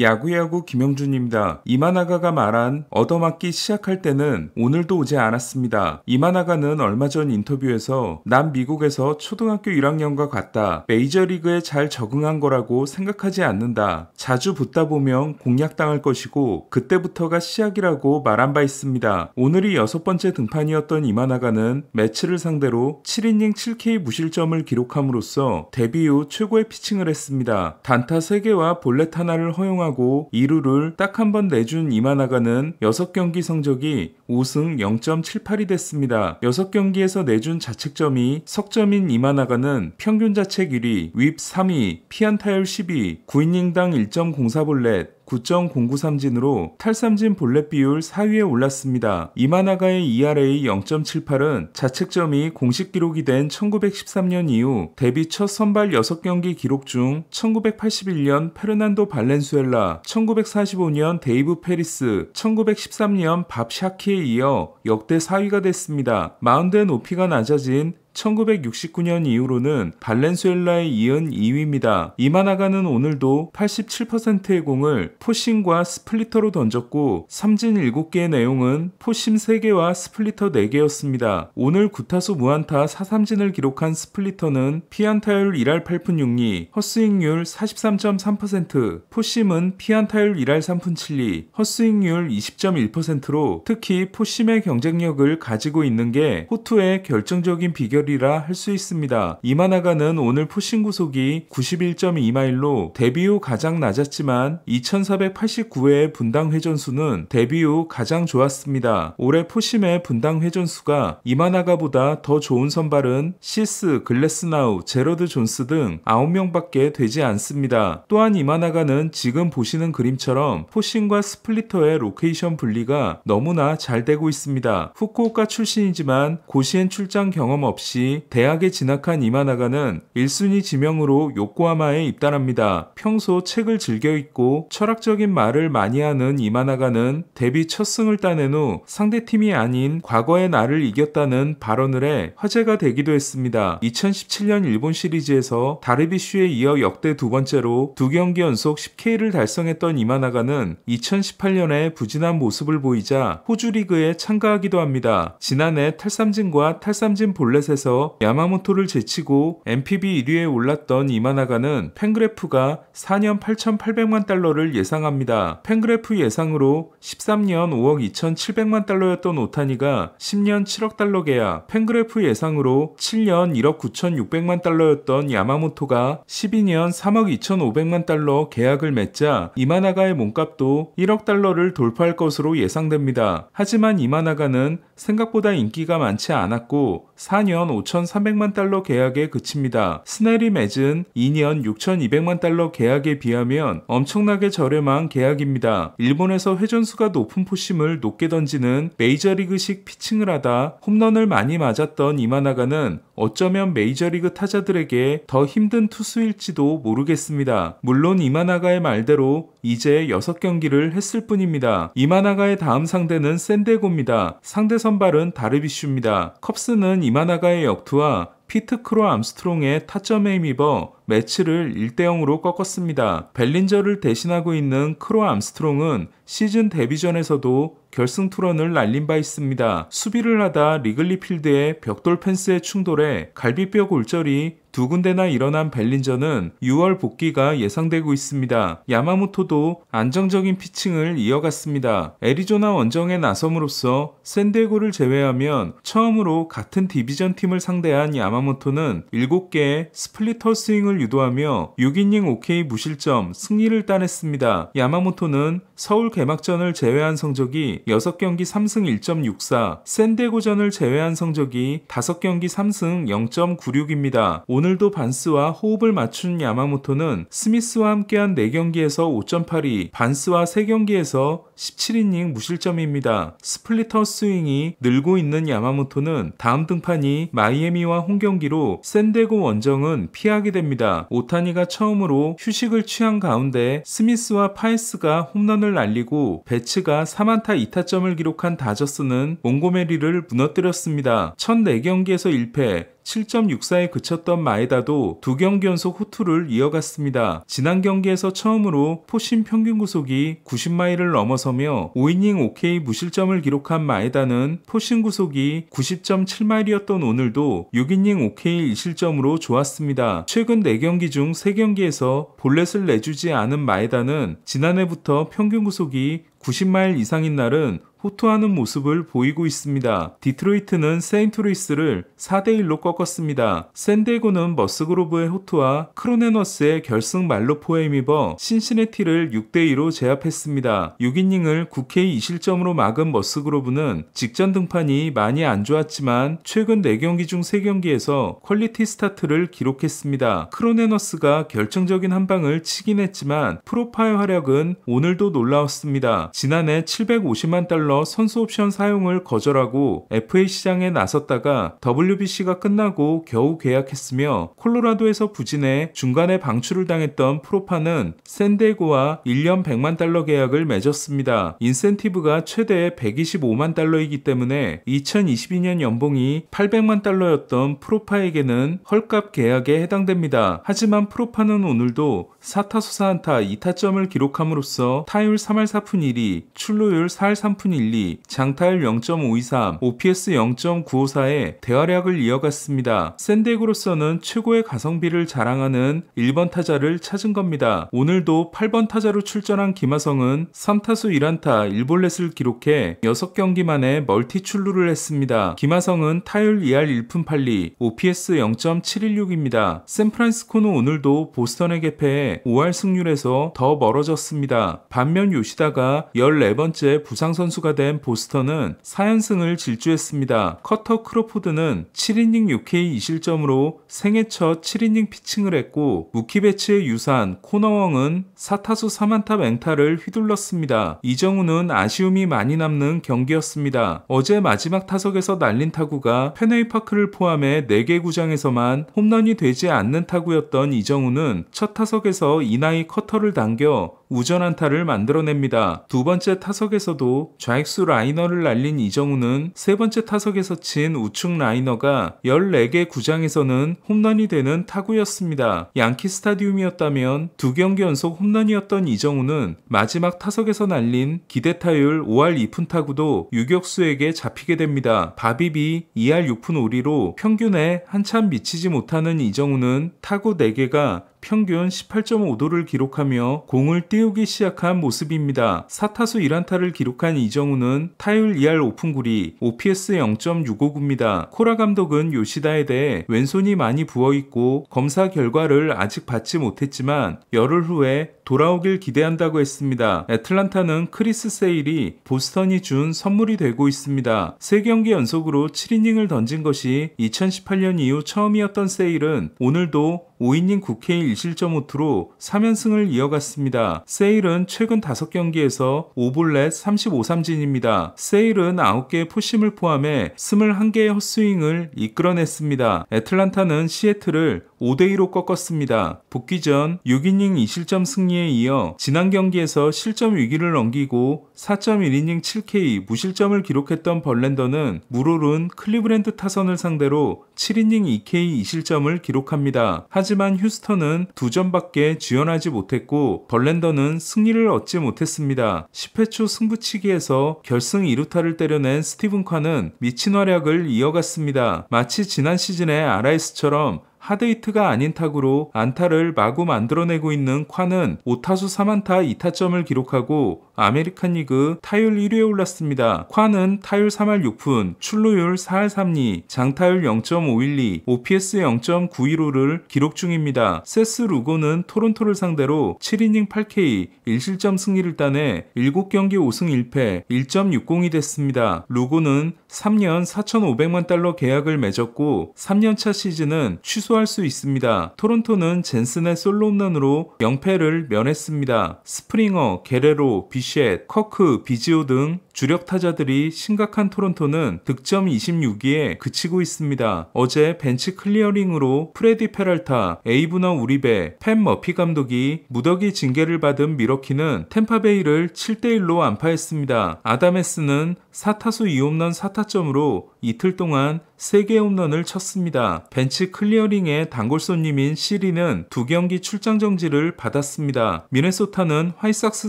야구야구 김영준입니다. 이만아가가 말한 얻어맞기 시작할 때는 오늘도 오지 않았습니다. 이만아가는 얼마 전 인터뷰에서 난 미국에서 초등학교 1학년과 같다. 메이저리그에 잘 적응한 거라고 생각하지 않는다. 자주 붙다 보면 공략당할 것이고 그때부터가 시작이라고 말한 바 있습니다. 오늘이 여섯 번째 등판이었던 이만아가는 매치를 상대로 7이닝 7K 무실점을 기록함으로써 데뷔 후 최고의 피칭을 했습니다. 단타 3개와 볼넷 하나를 허용한 우승하고 2루를 딱 한 번 내준 이만하가는 6경기 성적이 5승 0.78이 됐습니다. 6경기에서 내준 자책점이 석점인 이만하가는 평균 자책 1위, 윕 3위, 피안타율 12, 9이닝당 1.04볼넷, 9.093진으로 탈삼진 볼넷 비율 4위에 올랐습니다. 이만하가의 ERA 0.78은 자책점이 공식 기록이 된 1913년 이후 데뷔 첫 선발 6경기 기록 중 1981년 페르난도 발렌수엘라, 1945년 데이브 페리스, 1913년 밥 샤키에 이어 역대 4위가 됐습니다. 마운드의 높이가 낮아진 1969년 이후로는 발렌수엘라에 이은 2위입니다. 이마나가는 오늘도 87%의 공을 포심과 스플리터로 던졌고 삼진 7개의 내용은 포심 3개와 스플리터 4개였습니다. 오늘 9타수 무안타 4삼진을 기록한 스플리터는 피안타율 1할 8푼 6리, 허스윙률 43.3%, 포심은 피안타율 1할 3푼 7리, 허스윙률 20.1%로 특히 포심의 경쟁력을 가지고 있는 게 호투의 결정적인 비결 마일이라 할 수 있습니다. 이만하가는 오늘 푸신 구속이 91.2마일로 데뷔 후 가장 낮았지만 2 4 8 9회 분당 회전수는 데뷔 후 가장 좋았습니다. 올해 푸심의 분당 회전수가 이만하가보다 더 좋은 선발은 시스, 글래스나우, 제러드 존스 등 9명밖에 되지 않습니다. 또한 이만하가는 지금 보시는 그림처럼 포신과 스플리터의 로케이션 분리가 너무나 잘 되고 있습니다. 후쿠오카 출신이지만 고시엔 출장 경험 없이 없이 대학에 진학한 이마나가는 1순위 지명으로 요코하마에 입단합니다. 평소 책을 즐겨 읽고 철학적인 말을 많이 하는 이마나가는 데뷔 첫 승을 따낸 후 상대팀이 아닌 과거의 나를 이겼다는 발언을 해 화제가 되기도 했습니다. 2017년 일본 시리즈에서 다르비슈에 이어 역대 두 번째로 두 경기 연속 10K를 달성했던 이마나가는 2018년에 부진한 모습을 보이자 호주 리그에 참가하기도 합니다. 지난해 탈삼진과 탈삼진 볼넷에 앞에서 야마모토를 제치고 MPB 1위에 올랐던 이마나가는 펜그래프가 4년 8,800만 달러를 예상합니다. 펜그래프 예상으로 13년 5억 2,700만 달러였던 오타니가 10년 7억 달러 계약, 펜그래프 예상으로 7년 1억 9,600만 달러였던 야마모토가 12년 3억 2,500만 달러 계약을 맺자 이마나가의 몸값도 1억 달러를 돌파할 것으로 예상됩니다. 하지만 이마나가는 생각보다 인기가 많지 않았고 4년 5,300만 달러 계약에 그칩니다. 스넬이 맺은 2년 6,200만 달러 계약에 비하면 엄청나게 저렴한 계약입니다. 일본에서 회전수가 높은 포심을 높게 던지는 메이저리그식 피칭을 하다 홈런을 많이 맞았던 이마나가는 어쩌면 메이저리그 타자들에게 더 힘든 투수일지도 모르겠습니다. 물론 이마나가의 말대로 이제 6경기를 했을 뿐입니다. 이마나가의 다음 상대는 샌데고입니다. 상대 선발은 다르비슈입니다. 컵스는 이마나가의 역투와 피트 크로 암스트롱의 타점에 힘입어 매치를 1대0으로 꺾었습니다. 벨린저를 대신하고 있는 크로 암스트롱은 시즌 데뷔전에서도 결승 투런을 날린 바 있습니다. 수비를 하다 리글리 필드의 벽돌 펜스의 충돌에 갈비뼈 골절이 두 군데나 일어난 벨린저는 6월 복귀가 예상되고 있습니다. 야마모토도 안정적인 피칭을 이어갔습니다. 애리조나 원정에 나섬으로써 샌디에고를 제외하면 처음으로 같은 디비전 팀을 상대한 야마모토는 7개의 스플리터 스윙을 유도하며 6이닝 OK 무실점 승리를 따냈습니다. 야마모토는 서울 개막전을 제외한 성적이 6경기 3승 1.64, 샌데고전을 제외한 성적이 5경기 3승 0.96입니다. 오늘도 반스와 호흡을 맞춘 야마모토는 스미스와 함께한 4경기에서 5.82, 반스와 3경기에서 17이닝 무실점입니다. 스플리터 스윙이 늘고 있는 야마모토는 다음 등판이 마이애미와 홈경기로 샌데고 원정은 피하게 됩니다. 오타니가 처음으로 휴식을 취한 가운데 스미스와 파이스가 홈런을 홈런을 날리고 배츠가 3안타 2타점을 기록한 다저스는 몽고메리를 무너뜨렸습니다. 첫 4경기에서 1패, 7.64에 그쳤던 마에다도 두 경기 연속 호투를 이어갔습니다. 지난 경기에서 처음으로 포심 평균 구속이 90마일을 넘어서며 5이닝 5 k 무실점을 기록한 마에다는 포심 구속이 90.7마일이었던 오늘도 6이닝 5 k 2실점으로 좋았습니다. 최근 4경기 중 3경기에서 볼넷을 내주지 않은 마에다는 지난해부터 평균 구속이 90마일 이상인 날은 호투하는 모습을 보이고 있습니다. 디트로이트는 세인트루이스를 4대1로 꺾었습니다. 샌디에고는 머스그로브의 호투와 크로네너스의 결승 말로포에 힘입어 신시내티를 6대2로 제압했습니다. 6이닝을 9K 2실점으로 막은 머스그로브는 직전 등판이 많이 안 좋았지만 최근 4경기 중 3경기에서 퀄리티 스타트를 기록했습니다. 크로네너스가 결정적인 한 방을 치긴 했지만 프로파일 활약은 오늘도 놀라웠습니다. 지난해 750만 달러 서러 선수 옵션 사용을 거절하고 FA 시장에 나섰다가 WBC가 끝나고 겨우 계약했으며 콜로라도에서 부진해 중간에 방출을 당했던 프로파는 샌디에고와 1년 100만 달러 계약을 맺었습니다. 인센티브가 최대 125만 달러이기 때문에 2022년 연봉이 800만 달러였던 프로파에게는 헐값 계약에 해당됩니다. 하지만 프로파는 오늘도 4타수 4안타 2타점을 기록함으로써 타율 3할 4푼 1위, 출루율 4할 3푼 0.12, 장타율 0.523, OPS 0.954의 대활약을 이어갔습니다. 샌덱으로서는 최고의 가성비를 자랑하는 1번 타자를 찾은 겁니다. 오늘도 8번 타자로 출전한 김하성은 3타수 1안타 1볼넷을 기록해 6경기 만에 멀티 출루를 했습니다. 김하성은 타율 2할 1푼 8리, OPS 0.716입니다. 샌프란시스코는 오늘도 보스턴에게 패해 5할 승률에서 더 멀어졌습니다. 반면 요시다가 14번째 부상 선수가 선수가 된 보스턴은 4연승을 질주했습니다. 커터 크로포드는 7이닝 6K 2실점으로 생애 첫 7이닝 피칭을 했고 무키베츠의 유산 코너왕은 4타수 3안타 맹타를 휘둘렀습니다. 이정우는 아쉬움이 많이 남는 경기였습니다. 어제 마지막 타석에서 날린 타구가 페네이파크를 포함해 4개 구장에서만 홈런이 되지 않는 타구였던 이정우는 첫 타석에서 이나이 커터를 당겨 우전 안타를 만들어냅니다. 두 번째 타석에서도 좌익수 라이너를 날린 이정우는 세 번째 타석에서 친 우측 라이너가 14개 구장에서는 홈런이 되는 타구였습니다. 양키 스타디움이었다면 두 경기 연속 홈런이었던 이정우는 마지막 타석에서 날린 기대타율 5할 2푼 타구도 유격수에게 잡히게 됩니다. 바비비 2할 6푼 5리로 평균에 한참 미치지 못하는 이정우는 타구 4개가 평균 18.5도를 기록하며 공을 띄우기 시작한 모습입니다. 4타수 1안타를 기록한 이정우는 타율 2할 오픈구리 OPS 0.659입니다. 코라 감독은 요시다에 대해 왼손이 많이 부어있고 검사 결과를 아직 받지 못했지만 열흘 후에 돌아오길 기대한다고 했습니다. 애틀란타는 크리스 세일이 보스턴이 준 선물이 되고 있습니다. 3경기 연속으로 7이닝을 던진 것이 2018년 이후 처음이었던 세일은 오늘도 5이닝 국회의 1실점 호투로 3연승을 이어갔습니다. 세일은 최근 5경기에서 5볼넷 35삼진입니다. 세일은 9개의 포심을 포함해 21개의 헛스윙을 이끌어냈습니다. 애틀란타는 시애틀을 5대2로 꺾었습니다. 복귀 전 6이닝 2실점 승리에 이어 지난 경기에서 실점 위기를 넘기고 4.1이닝 7K 무실점을 기록했던 벌랜더는 무롤은 클리브랜드 타선을 상대로 7이닝 2K 2실점을 기록합니다. 하지만 하지만 휴스턴은 두 점밖에 지원하지 못했고 벌랜더는 승리를 얻지 못했습니다. 10회 초 승부치기에서 결승 2루타를 때려낸 스티븐 칸은 미친 활약을 이어갔습니다. 마치 지난 시즌의 RS처럼 하데이트가 아닌 타구로 안타를 마구 만들어내고 있는 ኳ는 5타수 3안타 2타점을 기록하고 아메리칸 리그 타율 1위에 올랐습니다. ኳ는 타율 3할 6푼, 출루율 4할 3리, 장타율 0.512, OPS 0.915를 기록 중입니다. 세스 루고는 토론토를 상대로 7이닝 8K, 1실점 승리를 따내 7경기 5승 1패, 1.60이 됐습니다. 루고는 3년 4,500만 달러 계약을 맺었고 3년차 시즌은 취소 취소할 수 있습니다. 토론토는 젠슨의 솔로 홈런으로 0패를 면했습니다. 스프링어, 게레로, 비셰 커크, 비지오 등 주력 타자들이 심각한 토론토는 득점 26위에 그치고 있습니다. 어제 벤치 클리어링으로 프레디 페랄타, 에이브너 우리베, 팬 머피 감독이 무더기 징계를 받은 미러키는 템파베이를 7대1로 안파했습니다. 아담에스는 4타수 2홈런 4타점으로 이틀 동안 3개 홈런을 쳤습니다. 벤치 클리어링의 단골 손님인 시리는 두 경기 출장 정지를 받았습니다. 미네소타는 화이삭스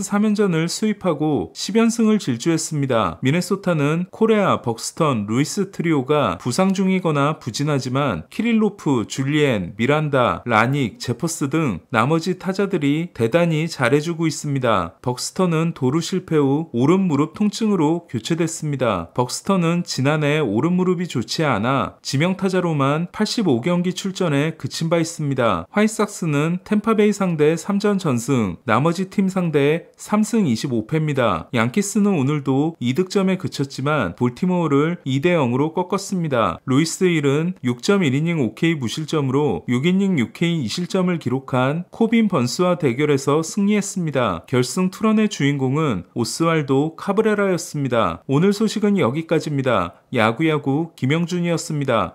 3연전을 수입하고 10연승을 질주했습니다. 있습니다. 미네소타는 코레아, 벅스턴, 루이스 트리오가 부상 중이거나 부진하지만 키릴로프, 줄리엔, 미란다, 라닉, 제퍼스 등 나머지 타자들이 대단히 잘해주고 있습니다. 벅스턴은 도루 실패 후 오른 무릎 통증으로 교체됐습니다. 벅스턴은 지난해 오른 무릎이 좋지 않아 지명 타자로만 85경기 출전에 그친 바 있습니다. 화이삭스는 템파베이 상대 3전 전승, 나머지 팀 상대 3승 25패입니다. 양키스는 오늘도 결국 이득점에 그쳤지만 볼티모어를 2대 0으로 꺾었습니다. 루이스 1은 6.1이닝 OK 무실점으로 6이닝 6K 2실점을 기록한 코빈 번스와 대결에서 승리했습니다. 결승 투런의 주인공은 오스왈도 카브레라였습니다. 오늘 소식은 여기까지입니다. 야구야구 김영준이었습니다.